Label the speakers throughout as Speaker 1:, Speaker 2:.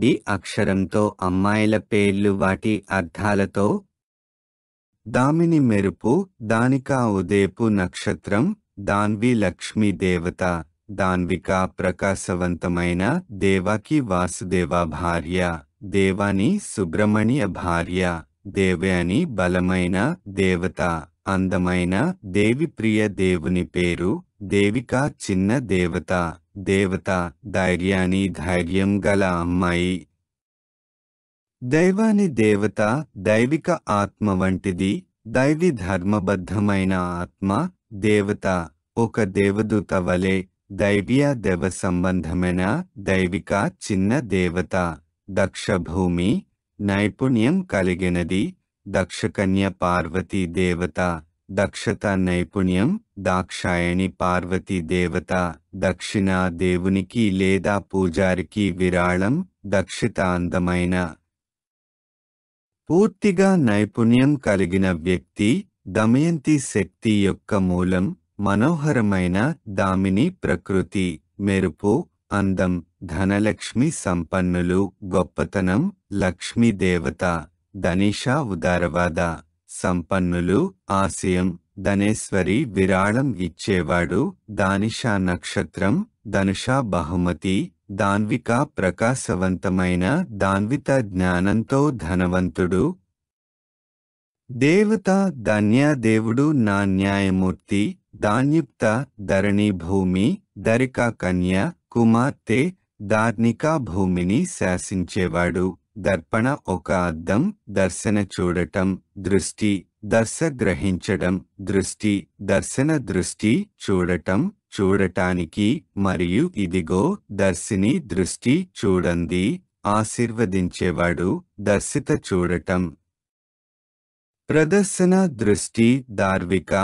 Speaker 1: D అక్షరంతో అమ్మాయిల పేర్లు వాటి అర్థాలతో దామిని మెరుపు దానికా ఉదేపు నక్షత్రం దాన్వి లక్ష్మి దేవత దాన్వికా ప్రకాశవంతమైన దేవాకి వాసుదేవ భార్య దేవాని సుబ్రహ్మణ్య భార్య దేవ్యాని బలమైన దేవత అందమైన దేవి ప్రియ దేవుని పేరు దేవిక చిన్న దేవత దేవత ధైర్యాన్ని ధైర్యం గల అమ్మాయి దైవాని దేవత దైవిక ఆత్మ వంటిది దైవి ధర్మబద్ధమైన ఆత్మ దేవత ఒక దేవదూత వలె దైవీయ దేవ సంబంధమైన దైవిక చిన్న దేవత దక్ష భూమి నైపుణ్యం కలిగినది దక్షకన్య పార్వతీ దేవత దక్షత నైపుణ్యం దాక్షాయణి పార్వతి దేవత దక్షిణా దేవునికి లేదా పూజారికి విరాళం దక్షిత అందమైన పూర్తిగా నైపుణ్యం కలిగిన వ్యక్తి దమయంతి శక్తి యొక్క మూలం మనోహరమైన దామిని ప్రకృతి మెరుపు అందం ధనలక్ష్మి సంపన్నులు గొప్పతనం లక్ష్మీదేవత దేవత ఉదారవాద సంపన్నులు ఆశయం ధనేశ్వరి విరాళం ఇచ్చేవాడు దానిషా నక్షత్రం ధనుషా బహుమతి దాన్విక ప్రకాశవంతమైన దాన్విత జ్ఞానంతో ధనవంతుడు దేవత ధన్యాదేవుడు నా న్యాయమూర్తి దాన్యుక్త ధరణి భూమి దరికా కన్య కుమార్తె ధార్మిక భూమిని శాసించేవాడు దర్పణ ఒక అద్దం దర్శన చూడటం దృష్టి దర్శ గ్రహించడం దృష్టి దర్శన దృష్టి చూడటం చూడటానికి మరియు ఇదిగో దర్శిని దృష్టి చూడండి ఆశీర్వదించేవాడు దర్శిత చూడటం ప్రదర్శన దృష్టి దార్విక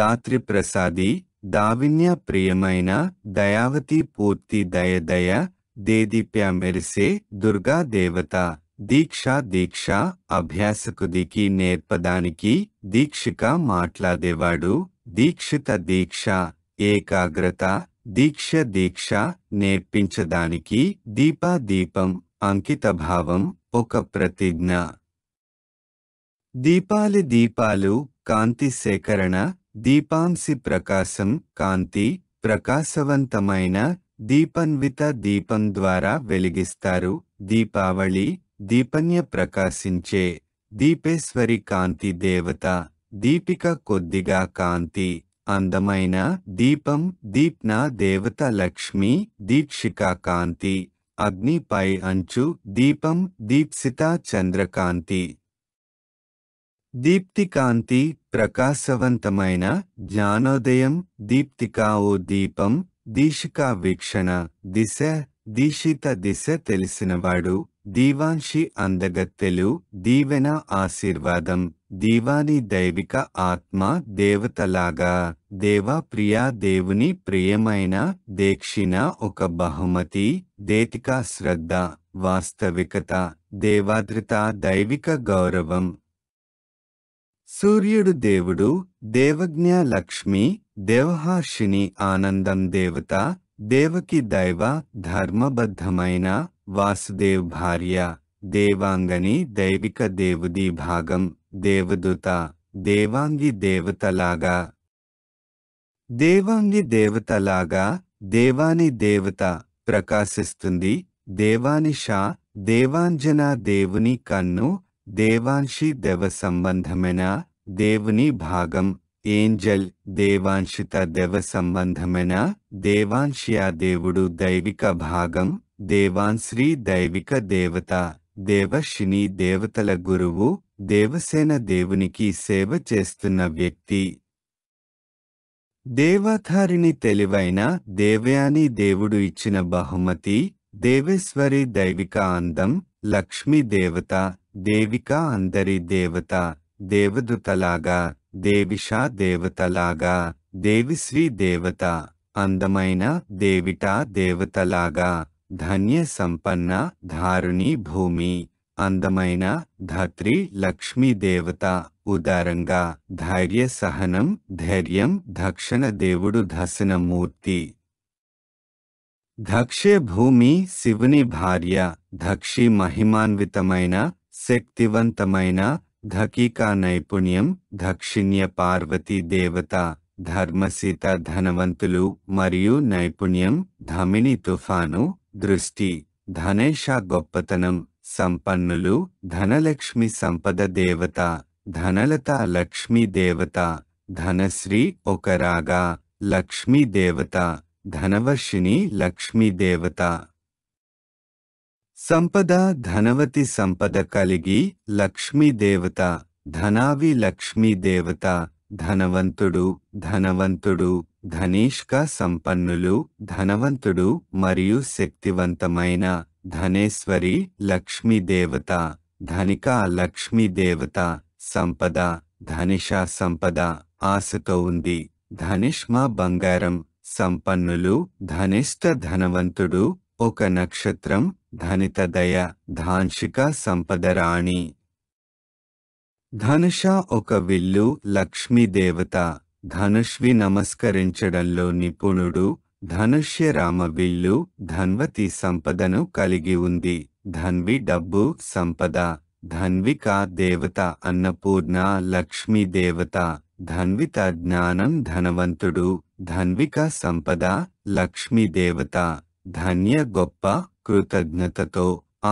Speaker 1: దాత్రిప్రసాది దావిన్య ప్రియమైన దయావతి పూర్తి దయదయ దేదీప్య మెరిసే దుర్గా దేవత దీక్ష దీక్ష అభ్యాసకుదికి నేర్పదానికి దీక్షిక మాట్లాడేవాడు దీక్షిత దీక్ష ఏకాగ్రత దీక్ష దీక్ష నేర్పించదానికి దీపా దీపం అంకితభావం ఒక ప్రతిజ్ఞ దీపాలి దీపాలు కాంతి సేకరణ దీపాంసి ప్రకాశం కాంతి ప్రకాశవంతమైన దీపన్విత దీపం ద్వారా వెలిగిస్తారు దీపావళి దీపన్య ప్రకాశించే దీపేశ్వరి కాంతి దేవత దీపిక కొద్దిగా కాంతి అందమైన దీపం దీప్న దేవత లక్ష్మి దీక్షిక కాంతి అగ్నిపై అంచు దీపం దీప్సిత చంద్రకాంతి దీప్తికాంతి ప్రకాశవంతమైన జ్ఞానోదయం దీప్తికా ఓ దీపం దీక్షికా వీక్షణ దిశ దీక్షిత దిశ తెలిసినవాడు దీవాంశి అందగత్తెలు దీవెన ఆశీర్వాదం దీవాని దైవిక ఆత్మ దేవతలాగా దేవా ప్రియా దేవుని ప్రియమైన దేక్షిణ ఒక బహుమతి దేతిక శ్రద్ధ వాస్తవికత దేవాదృత దైవిక గౌరవం సూర్యుడు దేవుడు దేవజ్ఞ లక్ష్మి దేవహర్షిని ఆనందం దేవత దేవకి దైవ ధర్మబద్ధమైన వాసుదేవ్ భార్య దేవాంగని దైవిక దేవుది భాగం దేవదూత దేవాంగి దేవతలాగా దేవాంగి దేవతలాగా దేవాని దేవత ప్రకాశిస్తుంది దేవానిష దేవాంజన దేవుని కన్ను దేవాంశి దేవ సంబంధమైన దేవుని భాగం ఏంజల్ దేవాంశిత దేవ సంబంధమైన దేవాంశియా దేవుడు దైవిక భాగం దేవాంశ్రీ దైవిక దేవత దేవశిని దేవతల గురువు దేవసేన దేవునికి సేవ చేస్తున్న వ్యక్తి దేవతారిని తెలివైన దేవయాని దేవుడు ఇచ్చిన బహుమతి దేవేశ్వరి దైవిక అందం లక్ష్మీ దేవత దేవిక అందరి దేవత దేవదూతలాగా దేవిషా దేవతలాగా దేవిశ్రీ దేవత అందమైన దేవిటా దేవతలాగా ధన్య సంపన్న ధారుణి భూమి అందమైన ధత్రి లక్ష్మీ దేవత ఉదారంగా ధైర్య సహనం ధైర్యం దక్షిణ దేవుడు మూర్తి దక్షే భూమి శివుని భార్య ధక్షి మహిమాన్వితమైన శక్తివంతమైన ధకీకా నైపుణ్యం దక్షిణ్య పార్వతీ దేవత ధర్మసీత ధనవంతులు మరియు నైపుణ్యం ధమిని తుఫాను దృష్టి ధనేష గొప్పతనం సంపన్నులు ధనలక్ష్మి సంపద దేవత ధనలత లక్ష్మీ దేవత ధనశ్రీ ఒక రాగా లక్ష్మీ దేవత ధనవర్షిణి లక్ష్మీ దేవత సంపద ధనవతి సంపద కలిగి లక్ష్మీదేవత ధనావి లక్ష్మీదేవత ధనవంతుడు ధనవంతుడు ధనీష్క సంపన్నులు ధనవంతుడు మరియు శక్తివంతమైన ధనేశ్వరి లక్ష్మీదేవత ధనిక లక్ష్మీదేవత సంపద ధనిష సంపద ఆశతో ఉంది ధనిష్మ బంగారం సంపన్నులు ధనిష్ట ధనవంతుడు ఒక నక్షత్రం ధనిత దయ సంపద సంపదరాణి ధనుష ఒక విల్లు లక్ష్మీదేవత ధనుష్వి నమస్కరించడంలో నిపుణుడు ధనుష్య రామ విల్లు ధన్వతి సంపదను కలిగి ఉంది ధన్వి డబ్బు సంపద ధన్విక దేవత అన్నపూర్ణ లక్ష్మీదేవత దేవత ధన్విత జ్ఞానం ధనవంతుడు ధన్విక సంపద లక్ష్మీదేవత ధన్య గొప్ప కృతజ్ఞతతో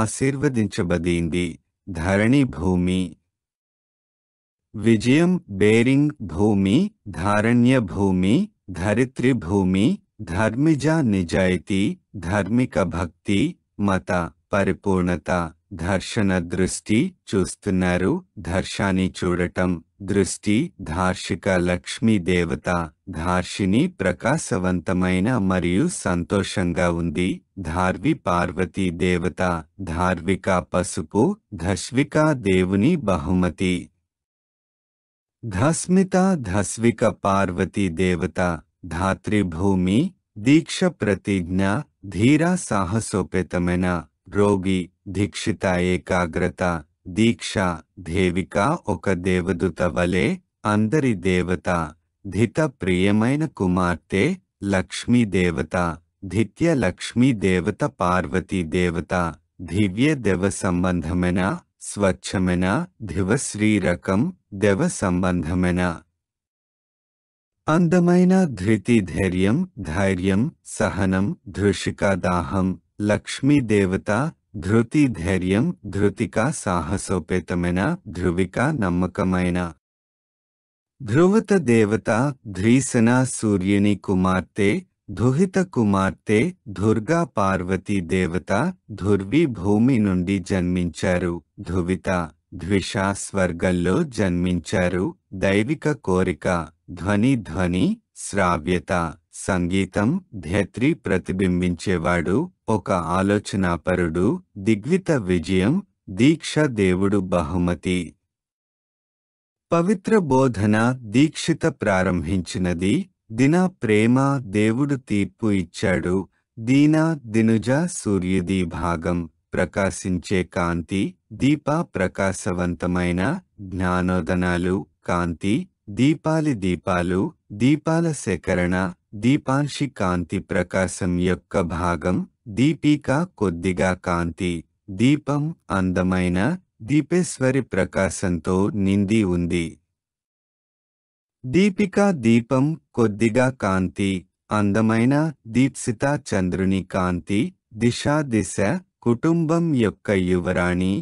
Speaker 1: ఆశీర్వదించబడింది ధరణి భూమి విజయం బేరింగ్ భూమి ధారణ్య భూమి ధరిత్రి భూమి ధర్మిజ నిజాయితీ ధార్మిక భక్తి మత పరిపూర్ణత ఘర్షణ దృష్టి చూస్తున్నారు ఘర్షాన్ని చూడటం దృష్టి ధార్షిక లక్ష్మీ దేవత ఘార్షిని ప్రకాశవంతమైన మరియు సంతోషంగా ఉంది ధార్వి పార్వతీ దేవత ధార్విక పసుపు ధస్విక దేవుని బహుమతి ధస్మిత ధస్విక పార్వతీ దేవత ధాత్రిభూమి దీక్ష ప్రతిజ్ఞ ధీరా సాహసోపేతమైన रोगी दीक्षिता एकाग्रता दीक्षा देविका देवदूत वले अंदर देवता धित प्रियम कुमारते लक्ष्मी देवता धित्य लक्ष्मी देवता पार्वती देवता दिव्य देव संबंधमेना स्वच्छमेना दिवश्री रकम देव संबंधमेना अंदम धृति धैर्य धैर्य सहनम धृषिका दाहम దేవత ధృతి ధైర్యం ధృతిక సాహసోపేతమైన ధృవిక నమ్మకమైన ధ్రువత దేవత ధ్రీసన సూర్యుని కుమార్తె ధుహిత కుమార్తె దుర్గా పార్వతీ దేవత ధుర్వి భూమి నుండి జన్మించారు ధువిత ద్విషా స్వర్గంలో జన్మించారు దైవిక కోరిక ధ్వని ధ్వని శ్రావ్యత సంగీతం ధ్యత్రి ప్రతిబింబించేవాడు ఒక ఆలోచనాపరుడు దిగ్విత విజయం దీక్ష దేవుడు బహుమతి పవిత్ర బోధన దీక్షిత ప్రారంభించినది దినా ప్రేమ దేవుడు తీర్పు ఇచ్చాడు దీనా దినుజ సూర్యుది భాగం ప్రకాశించే కాంతి దీప ప్రకాశవంతమైన జ్ఞానోదనాలు కాంతి దీపాలి దీపాలు దీపాల సేకరణ దీపాంశి కాంతి ప్రకాశం యొక్క భాగం దీపిక కొద్దిగా కాంతి దీపం అందమైన దీపేశ్వరి ప్రకాశంతో నింది ఉంది దీపిక దీపం కొద్దిగా కాంతి అందమైన దీప్సిత చంద్రుని కాంతి దిశా దిశ కుటుంబం యొక్క యువరాణి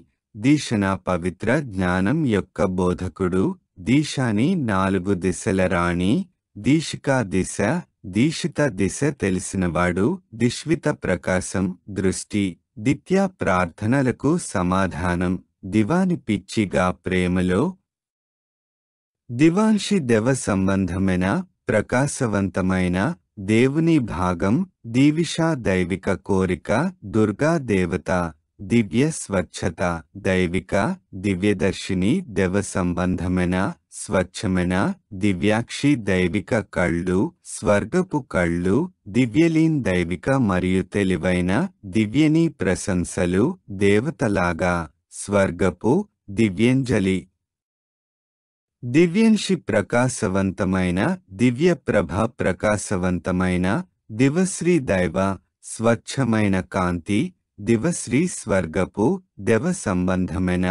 Speaker 1: దీశన పవిత్ర జ్ఞానం యొక్క బోధకుడు దీశాని నాలుగు దిశల రాణి దీశికా దిశ దీక్షిత దిశ తెలిసినవాడు దిష్విత ప్రకాశం దృష్టి దిత్యా ప్రార్థనలకు సమాధానం దివాని పిచ్చిగా ప్రేమలో దివాంషి దేవ సంబంధమైన ప్రకాశవంతమైన దేవుని భాగం దీవిషా దైవిక కోరిక దుర్గా దేవత దివ్య స్వచ్ఛత దైవిక దివ్యదర్శిని దేవ సంబంధమైన స్వచ్ఛమైన దివ్యాక్షి దైవిక కళ్ళు స్వర్గపు కళ్ళు దివ్యలీన్ దైవిక మరియు తెలివైన దివ్యని ప్రశంసలు దేవతలాగా స్వర్గపు దివ్యంజలి దివ్యంషి ప్రకాశవంతమైన దివ్య ప్రభ ప్రకాశవంతమైన దివశ్రీ దైవ స్వచ్ఛమైన కాంతి దివశ్రీ స్వర్గపు దేవ సంబంధమైన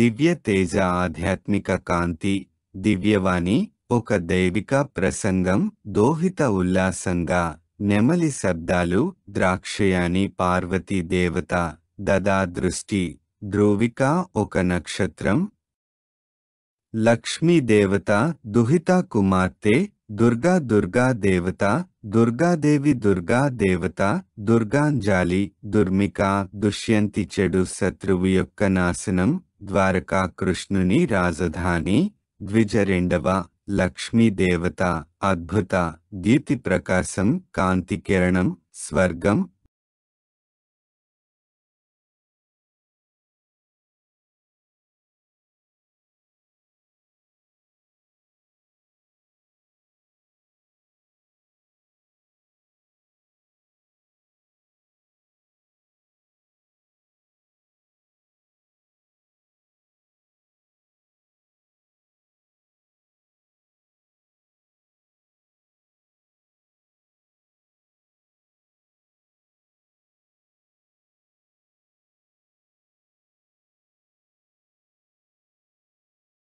Speaker 1: దివ్య తేజ ఆధ్యాత్మిక కాంతి దివ్యవాణి ఒక దైవిక ప్రసంగం దోహిత ఉల్లాసంగా నెమలి శబ్దాలు ద్రాక్షయాని పార్వతీ దేవత దదా దృష్టి ధ్రువిక ఒక నక్షత్రం లక్ష్మీ దేవత దుహిత కుమార్తె దుర్గా దుర్గా దేవత దుర్గాదేవి దుర్గా దేవత దుర్గాంజాలి దుర్మిక దుష్యంతి చెడు శత్రువు యొక్క నాశనం ద్వారకా కృష్ణుని రాజధాని द्विजरेन्दव लक्ष्मीदेवता अद्भुता दीतिप्रकाशम् कान्तिकिरणं स्वर्गम्